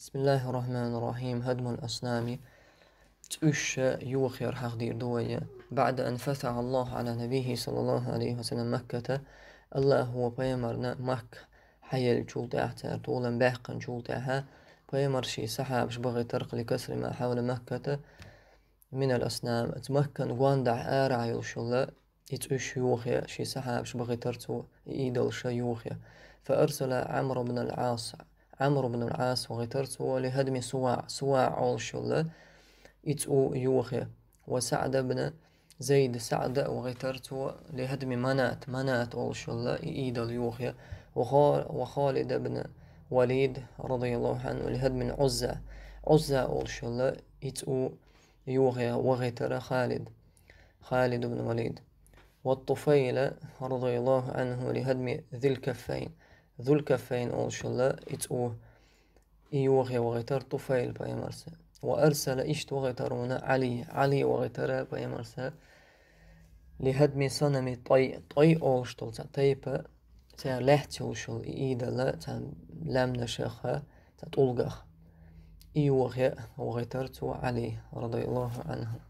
بسم الله الرحمن الرحيم هدم الأصنام تؤش يوخير حقدير دوية بعد أن فتح الله على نبيه صلى الله عليه وسلم مكة الله هو بيمرنا مك حيل جولتاعته طولا باحقا جولتاعها بيمر شي سحاب شبغي ترق لكسر ما حول مكة من الأصنام تمكن واندع آرع يلشلا يتؤش يوخيا شي سحاب شبغي ترتو إيدل شيوخيا فأرسل عمرو بن العاص عمرو بن العاص وغترته لهدم سواع سواع اول أولشلة إتؤو يوخي وسعد بن زيد سعد وغترته لهدم منات منات اول أولشلة إيد اليوخي وخالد بن وليد رضي الله عنه لهدم عزة عزة أولشلة إتؤو يوغي وغتر خالد خالد بن وليد والطفيل رضي الله عنه لهدم ذي الكفين ذو الكفين أو شلا إتو إيو إيوغي وغيتر طفيل بايمرسا وأرسل إشت وغيترون علي علي وغيتر بايمرسا لهدم صنم طي طي أو أولشتل تطيبا تا لحتلشل إيدلا تا لمنا شيخا تا طولغخ وغيتر تو علي رضي الله عنه